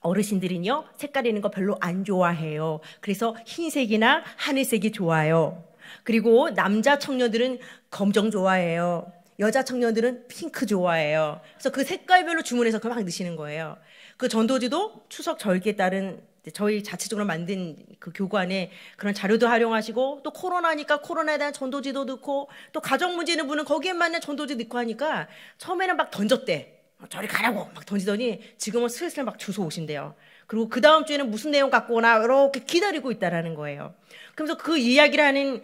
어르신들은요, 색깔 있는 거 별로 안 좋아해요. 그래서 흰색이나 하늘색이 좋아요. 그리고 남자 청년들은 검정 좋아해요. 여자 청년들은 핑크 좋아해요. 그래서 그 색깔별로 주문해서 그걸 막 넣으시는 거예요. 그 전도지도 추석 절기에 따른 저희 자체적으로 만든 그 교관의 그런 자료도 활용하시고 또 코로나니까 코로나에 대한 전도지도 넣고 또 가정 문제는 분은 거기에 맞는 전도지 넣고 하니까 처음에는 막 던졌대. 저리 가라고 막 던지더니 지금은 슬슬 막 주소 오신대요. 그리고 그 다음 주에는 무슨 내용 갖고 오나 이렇게 기다리고 있다라는 거예요. 그러면서 그 이야기를 하는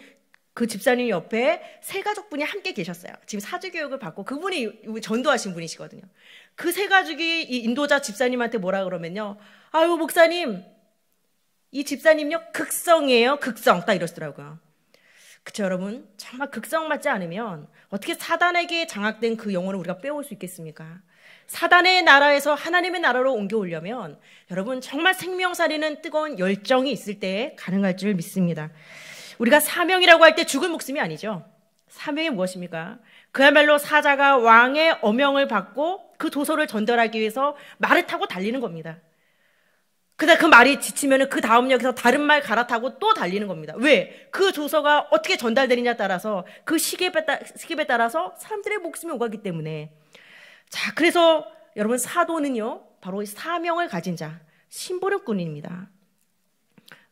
그 집사님 옆에 세 가족분이 함께 계셨어요. 지금 사주 교육을 받고 그분이 전도하신 분이시거든요. 그세 가족이 이 인도자 집사님한테 뭐라 그러면요. 아유, 목사님. 이 집사님요, 극성이에요. 극성. 딱 이러시더라고요. 그쵸, 여러분? 정말 극성 맞지 않으면 어떻게 사단에게 장악된 그 영혼을 우리가 빼올 수 있겠습니까? 사단의 나라에서 하나님의 나라로 옮겨오려면 여러분 정말 생명살이는 뜨거운 열정이 있을 때 가능할 줄 믿습니다. 우리가 사명이라고 할 때 죽을 목숨이 아니죠. 사명이 무엇입니까? 그야말로 사자가 왕의 어명을 받고 그 도서를 전달하기 위해서 말을 타고 달리는 겁니다. 그다 그 말이 지치면 그 다음 역에서 다른 말 갈아타고 또 달리는 겁니다. 왜? 그 조서가 어떻게 전달되느냐 따라서 그 시급에, 따, 시급에 따라서 사람들의 목숨이 오가기 때문에 자 그래서 여러분 사도는요 바로 사명을 가진 자 신보름꾼입니다.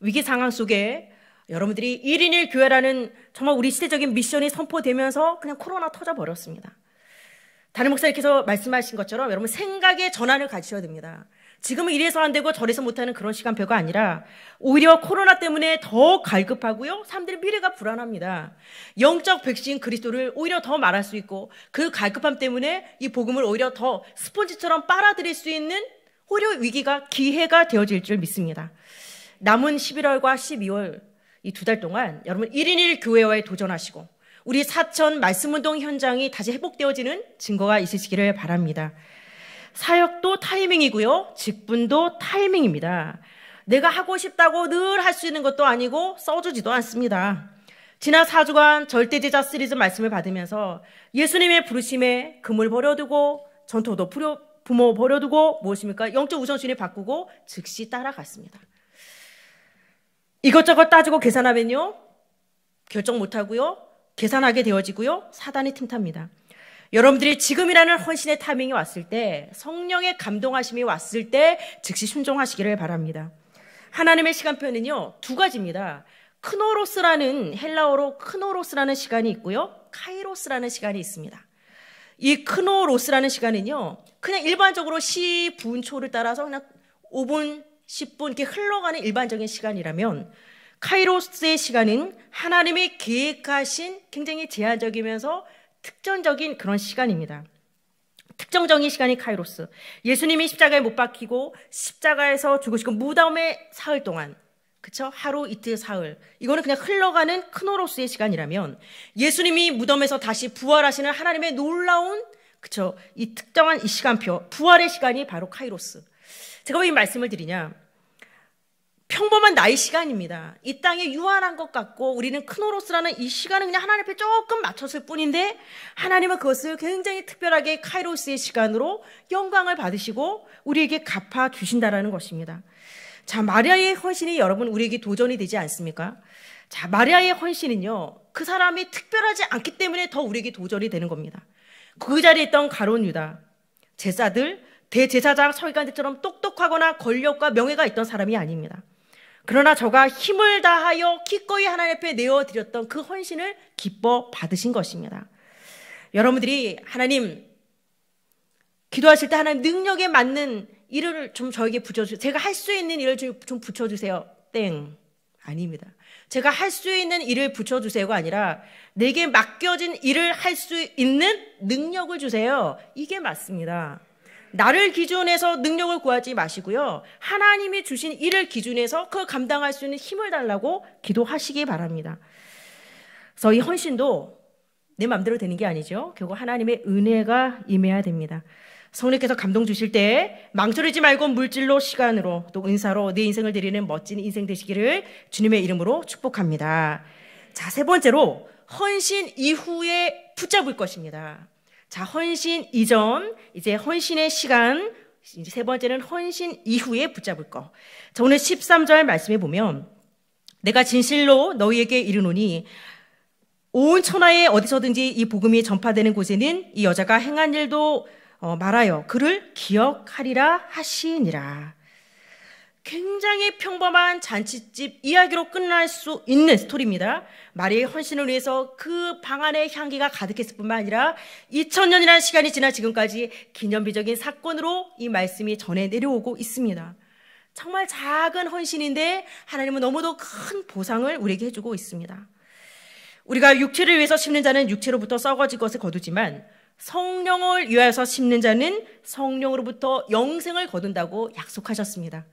위기 상황 속에 여러분들이 1인 1교회라는 정말 우리 시대적인 미션이 선포되면서 그냥 코로나 터져버렸습니다. 다른 목사님께서 말씀하신 것처럼 여러분 생각의 전환을 가지셔야 됩니다. 지금은 이래서 안 되고 저래서 못하는 그런 시간표가 아니라 오히려 코로나 때문에 더 갈급하고요. 사람들의 미래가 불안합니다. 영적 백신 그리스도를 오히려 더 말할 수 있고 그 갈급함 때문에 이 복음을 오히려 더 스폰지처럼 빨아들일 수 있는 오히려 위기가 기회가 되어질 줄 믿습니다. 남은 11월과 12월 이 두 달 동안 여러분 1인 1 교회와의 도전하시고 우리 사천 말씀운동 현장이 다시 회복되어지는 증거가 있으시기를 바랍니다. 사역도 타이밍이고요. 직분도 타이밍입니다. 내가 하고 싶다고 늘 할 수 있는 것도 아니고 써주지도 않습니다. 지난 4주간 절대제자 시리즈 말씀을 받으면서 예수님의 부르심에 금을 버려두고 전토도 부려, 부모 버려두고 무엇입니까? 영적 우선순위 바꾸고 즉시 따라갔습니다. 이것저것 따지고 계산하면요. 결정 못하고요. 계산하게 되어지고요. 사단이 틈탑니다. 여러분들이 지금이라는 헌신의 타밍이 왔을 때 성령의 감동하심이 왔을 때 즉시 순종하시기를 바랍니다. 하나님의 시간표는요. 두 가지입니다. 크노로스라는 헬라어로 크노로스라는 시간이 있고요. 카이로스라는 시간이 있습니다. 이 크노로스라는 시간은요. 그냥 일반적으로 시 분초를 따라서 그냥 5분, 10분 이렇게 흘러가는 일반적인 시간이라면 카이로스의 시간은 하나님이 계획하신 굉장히 제한적이면서 특정적인 그런 시간입니다. 특정적인 시간이 카이로스. 예수님이 십자가에 못 박히고 십자가에서 죽으시고 무덤에 사흘 동안 그쵸? 하루 이틀 사흘. 이거는 그냥 흘러가는 크노로스의 시간이라면 예수님이 무덤에서 다시 부활하시는 하나님의 놀라운 그쵸? 이 특정한 이 시간표, 부활의 시간이 바로 카이로스. 제가 왜이 말씀을 드리냐? 평범한 나의 시간입니다. 이 땅에 유한한 것 같고 우리는 크노로스라는 이 시간은 그냥 하나님 앞에 조금 맞췄을 뿐인데 하나님은 그것을 굉장히 특별하게 카이로스의 시간으로 영광을 받으시고 우리에게 갚아 주신다라는 것입니다. 자, 마리아의 헌신이 여러분 우리에게 도전이 되지 않습니까? 자, 마리아의 헌신은요. 그 사람이 특별하지 않기 때문에 더 우리에게 도전이 되는 겁니다. 그 자리에 있던 가론 유다 제사들 대제사장 서기관들처럼 똑똑하거나 권력과 명예가 있던 사람이 아닙니다. 그러나 저가 힘을 다하여 기꺼이 하나님 앞에 내어드렸던 그 헌신을 기뻐 받으신 것입니다. 여러분들이 하나님 기도하실 때 하나님 능력에 맞는 일을 좀 저에게 붙여주세요. 제가 할 수 있는 일을 좀 붙여주세요. 땡. 아닙니다. 제가 할 수 있는 일을 붙여주세요가 아니라 내게 맡겨진 일을 할 수 있는 능력을 주세요. 이게 맞습니다. 나를 기준해서 능력을 구하지 마시고요. 하나님이 주신 일을 기준해서 그 감당할 수 있는 힘을 달라고 기도하시기 바랍니다. 그래서 이 헌신도 내 마음대로 되는 게 아니죠. 결국 하나님의 은혜가 임해야 됩니다. 성령께서 감동 주실 때 망설이지 말고 물질로 시간으로 또 은사로 내 네 인생을 드리는 멋진 인생 되시기를 주님의 이름으로 축복합니다. 자, 세 번째로 헌신 이후에 붙잡을 것입니다. 자, 헌신 이전, 이제 헌신의 시간, 이제 세 번째는 헌신 이후에 붙잡을 거. 자, 오늘 13절 말씀해 보면 내가 진실로 너희에게 이르노니 온 천하에 어디서든지 이 복음이 전파되는 곳에는 이 여자가 행한 일도 어, 말하여 그를 기억하리라 하시니라. 굉장히 평범한 잔치집 이야기로 끝날 수 있는 스토리입니다. 마리의 헌신을 위해서 그 방 안에 향기가 가득했을 뿐만 아니라 2000년이라는 시간이 지나 지금까지 기념비적인 사건으로 이 말씀이 전해 내려오고 있습니다. 정말 작은 헌신인데 하나님은 너무도 큰 보상을 우리에게 해주고 있습니다. 우리가 육체를 위해서 심는 자는 육체로부터 썩어질 것을 거두지만 성령을 위하여서 심는 자는 성령으로부터 영생을 거둔다고 약속하셨습니다.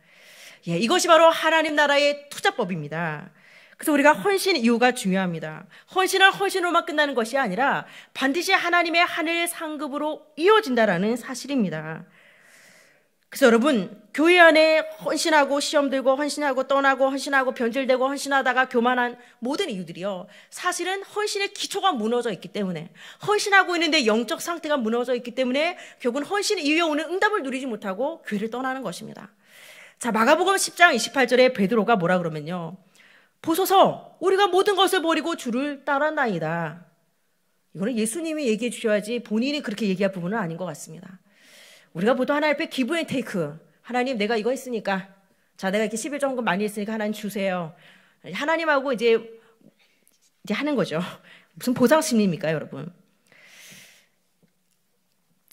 예, 이것이 바로 하나님 나라의 투자법입니다. 그래서 우리가 헌신 이유가 중요합니다. 헌신은 헌신으로만 끝나는 것이 아니라 반드시 하나님의 하늘 상급으로 이어진다라는 사실입니다. 그래서 여러분, 교회 안에 헌신하고 시험 들고 헌신하고 떠나고 헌신하고 변질되고 헌신하다가 교만한 모든 이유들이요. 사실은 헌신의 기초가 무너져 있기 때문에 헌신하고 있는데 영적 상태가 무너져 있기 때문에 결국은 헌신 이후에 오는 응답을 누리지 못하고 교회를 떠나는 것입니다. 자, 마가복음 10장 28절에 베드로가 뭐라 그러면요. 보소서 우리가 모든 것을 버리고 주를 따라나이다. 이거는 예수님이 얘기해 주셔야지 본인이 그렇게 얘기할 부분은 아닌 것 같습니다. 우리가 보통 하나님 앞에 기브앤 테이크. 하나님 내가 이거 했으니까. 자, 내가 이렇게 11조 헌 많이 했으니까 하나님 주세요. 하나님하고 이제, 이제 하는 거죠. 무슨 보상 심리입니까, 여러분?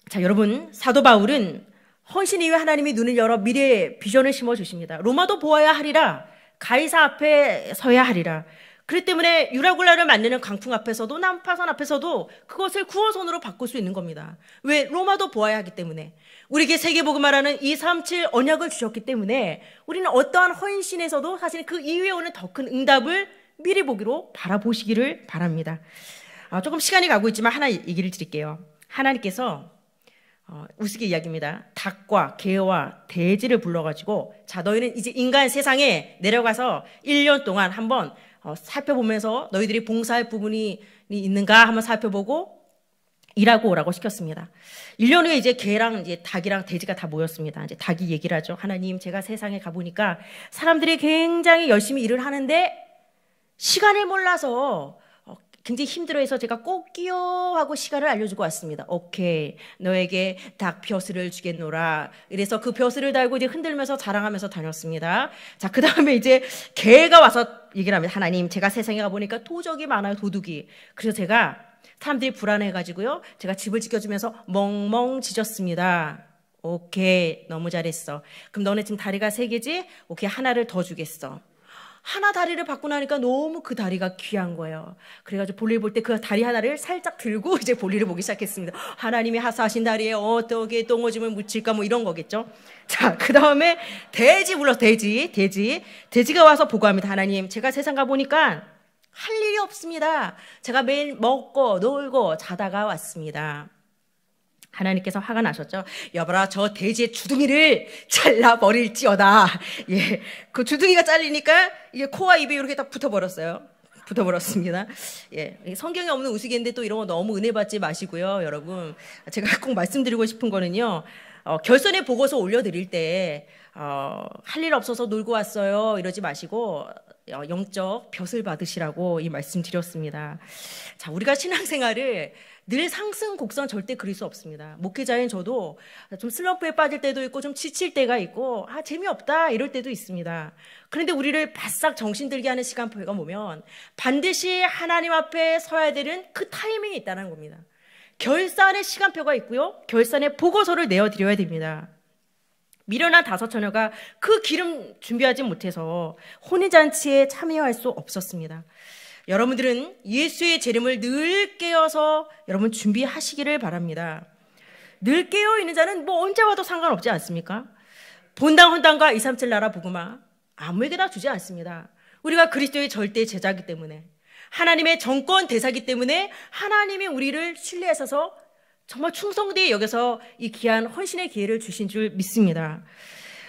자, 여러분, 사도 바울은 헌신 이후에 하나님이 눈을 열어 미래의 비전을 심어 주십니다. 로마도 보아야 하리라. 가이사 앞에 서야 하리라. 그렇기 때문에 유라굴라를 만드는 강풍 앞에서도 난파선 앞에서도 그것을 구호선으로 바꿀 수 있는 겁니다. 왜 로마도 보아야 하기 때문에 우리에게 세계복음화라는 237 언약을 주셨기 때문에 우리는 어떠한 헌신에서도 사실 그 이후에 오는 더 큰 응답을 미리 보기로 바라보시기를 바랍니다. 아, 조금 시간이 가고 있지만 하나 얘기를 드릴게요. 하나님께서 어, 우스개 이야기입니다. 닭과 개와 돼지를 불러가지고 자 너희는 이제 인간 세상에 내려가서 1년 동안 한번 어, 살펴보면서 너희들이 봉사할 부분이 있는가 한번 살펴보고 일하고 오라고 시켰습니다. 1년 후에 이제 개랑 이제 닭이랑 돼지가 다 모였습니다. 이제 닭이 얘기를 하죠. 하나님 제가 세상에 가보니까 사람들이 굉장히 열심히 일을 하는데 시간을 몰라서 굉장히 힘들어해서 제가 꼭끼어 하고 시간을 알려주고 왔습니다. 오케이, 너에게 닭 벼슬을 주겠노라. 이래서 그 벼슬을 달고 이제 흔들면서 자랑하면서 다녔습니다. 자, 그 다음에 이제 개가 와서 얘기를 합니다. 하나님, 제가 세상에 가보니까 도적이 많아요, 도둑이. 그래서 제가 사람들이 불안해가지고요, 제가 집을 지켜주면서 멍멍 지었습니다 오케이, 너무 잘했어. 그럼 너네 지금 다리가 세 개지? 오케이, 하나를 더 주겠어. 하나 다리를 받고 나니까 너무 그 다리가 귀한 거예요. 그래가지고 볼일 볼 때 그 다리 하나를 살짝 들고 이제 볼일을 보기 시작했습니다. 하나님이 하사하신 다리에 어떻게 똥오줌을 묻힐까 뭐 이런 거겠죠. 자, 그 다음에 돼지 불러 돼지, 돼지. 돼지가 와서 보고합니다. 하나님, 제가 세상 가보니까 할 일이 없습니다. 제가 매일 먹고 놀고 자다가 왔습니다. 하나님께서 화가 나셨죠. 여봐라, 저 돼지의 주둥이를 잘라버릴지어다. 예. 그 주둥이가 잘리니까 이게 코와 입에 이렇게 딱 붙어버렸어요. 붙어버렸습니다. 예. 성경에 없는 우스갯인데 또 이런 거 너무 은혜 받지 마시고요, 여러분. 제가 꼭 말씀드리고 싶은 거는요, 어, 결선에 보고서 올려드릴 때, 어, 할일 없어서 놀고 왔어요. 이러지 마시고, 어, 영적 벼슬 받으시라고 이 말씀드렸습니다. 자, 우리가 신앙생활을 늘 상승 곡선 절대 그릴 수 없습니다. 목회자인 저도 좀 슬럼프에 빠질 때도 있고 좀 지칠 때가 있고 아 재미없다 이럴 때도 있습니다. 그런데 우리를 바싹 정신 들게 하는 시간표가 보면 반드시 하나님 앞에 서야 되는 그 타이밍이 있다는 겁니다. 결산의 시간표가 있고요. 결산의 보고서를 내어 드려야 됩니다. 미련한 다섯 처녀가 그 기름 준비하지 못해서 혼인잔치에 참여할 수 없었습니다. 여러분들은 예수의 재림을 늘 깨어서 여러분 준비하시기를 바랍니다. 늘 깨어 있는 자는 뭐 언제 와도 상관없지 않습니까? 본당 혼당과 237 나라 복음아 아무에게나 주지 않습니다. 우리가 그리스도의 절대 제자기 때문에 하나님의 정권 대사기 때문에 하나님이 우리를 신뢰하셔서 정말 충성되이 여기서 이 귀한 헌신의 기회를 주신 줄 믿습니다.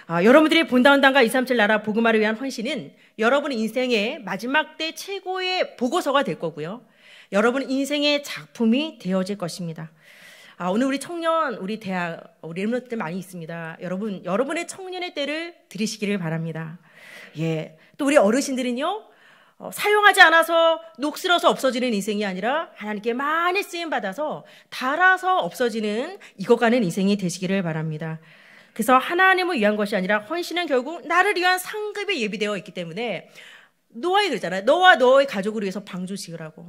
아, 여러분들이 본다운당과 237 나라 복음화를 위한 헌신은 여러분 인생의 마지막 때 최고의 보고서가 될 거고요. 여러분 인생의 작품이 되어질 것입니다. 아, 오늘 우리 청년, 우리 대학, 우리 랩런들 많이 있습니다. 여러분, 여러분의 청년의 때를 들이시기를 바랍니다. 예. 또 우리 어르신들은요, 어, 사용하지 않아서 녹슬어서 없어지는 인생이 아니라 하나님께 많이 쓰임 받아서 달아서 없어지는 이어가는 인생이 되시기를 바랍니다. 그래서 하나님을 위한 것이 아니라 헌신은 결국 나를 위한 상급이 예비되어 있기 때문에 노아이 그러잖아요. 너와 너의 가족을 위해서 방주 지으라고.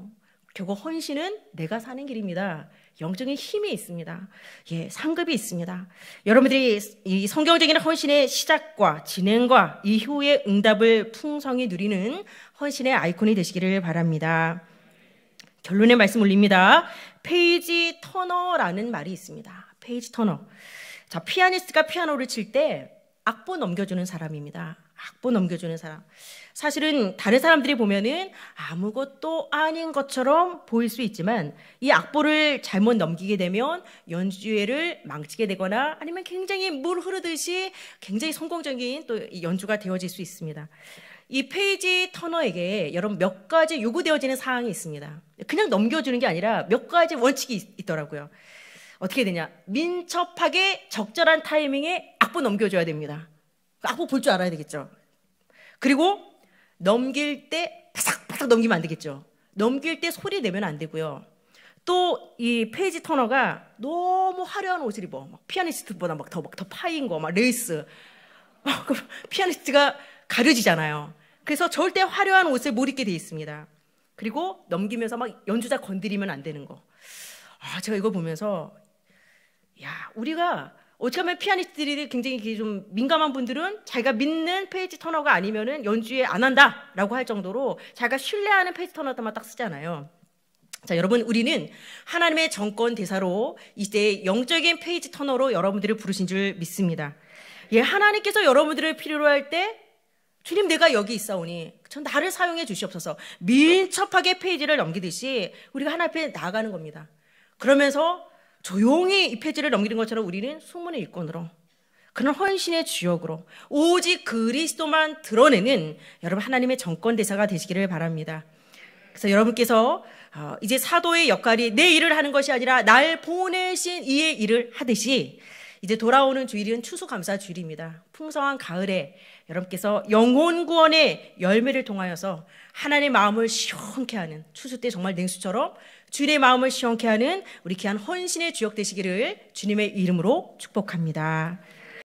결국 헌신은 내가 사는 길입니다. 영적인 힘이 있습니다. 예, 상급이 있습니다. 여러분들이 이 성경적인 헌신의 시작과 진행과 이후의 응답을 풍성히 누리는 헌신의 아이콘이 되시기를 바랍니다. 결론의 말씀 올립니다. 페이지 터너라는 말이 있습니다. 페이지 터너. 자, 피아니스트가 피아노를 칠 때 악보 넘겨주는 사람입니다. 악보 넘겨주는 사람. 사실은 다른 사람들이 보면은 아무것도 아닌 것처럼 보일 수 있지만 이 악보를 잘못 넘기게 되면 연주회를 망치게 되거나 아니면 굉장히 물 흐르듯이 굉장히 성공적인 또 연주가 되어질 수 있습니다. 이 페이지 터너에게 여러분 몇 가지 요구되어지는 사항이 있습니다. 그냥 넘겨주는 게 아니라 몇 가지 원칙이 있더라고요. 어떻게 되냐? 민첩하게 적절한 타이밍에 악보 넘겨줘야 됩니다. 악보 볼 줄 알아야 되겠죠. 그리고 넘길 때 바삭바삭 넘기면 안 되겠죠. 넘길 때 소리 내면 안 되고요. 또 이 페이지 터너가 너무 화려한 옷을 입어. 막 피아니스트보다 막더막더 파인 거, 막 레이스. 어, 피아니스트가 가려지잖아요. 그래서 절대 화려한 옷을 못 입게 돼 있습니다. 그리고 넘기면서 막 연주자 건드리면 안 되는 거. 아, 제가 이거 보면서 야, 우리가 어찌 하면 피아니스트들이 굉장히 그 좀 민감한 분들은 자기가 믿는 페이지 터너가 아니면은 연주에 안 한다라고 할 정도로 자기가 신뢰하는 페이지 터너들만 딱 쓰잖아요. 자, 여러분, 우리는 하나님의 정권 대사로 이제 영적인 페이지 터너로 여러분들을 부르신 줄 믿습니다. 예, 하나님께서 여러분들을 필요로 할 때, 주님 내가 여기 있사오니, 전 나를 사용해 주시옵소서, 민첩하게 페이지를 넘기듯이 우리가 하나 앞에 나아가는 겁니다. 그러면서 조용히 이 페이지를 넘기는 것처럼 우리는 수문의 일꾼으로 그런 헌신의 주역으로 오직 그리스도만 드러내는 여러분 하나님의 정권 대사가 되시기를 바랍니다. 그래서 여러분께서 어, 이제 사도의 역할이 내 일을 하는 것이 아니라 날 보내신 이의 일을 하듯이 이제 돌아오는 주일은 추수감사 주일입니다. 풍성한 가을에 여러분께서 영혼 구원의 열매를 통하여서 하나님의 마음을 시원케 하는 추수 때 정말 냉수처럼 주님의 마음을 시원케 하는 우리 귀한 헌신의 주역 되시기를 주님의 이름으로 축복합니다.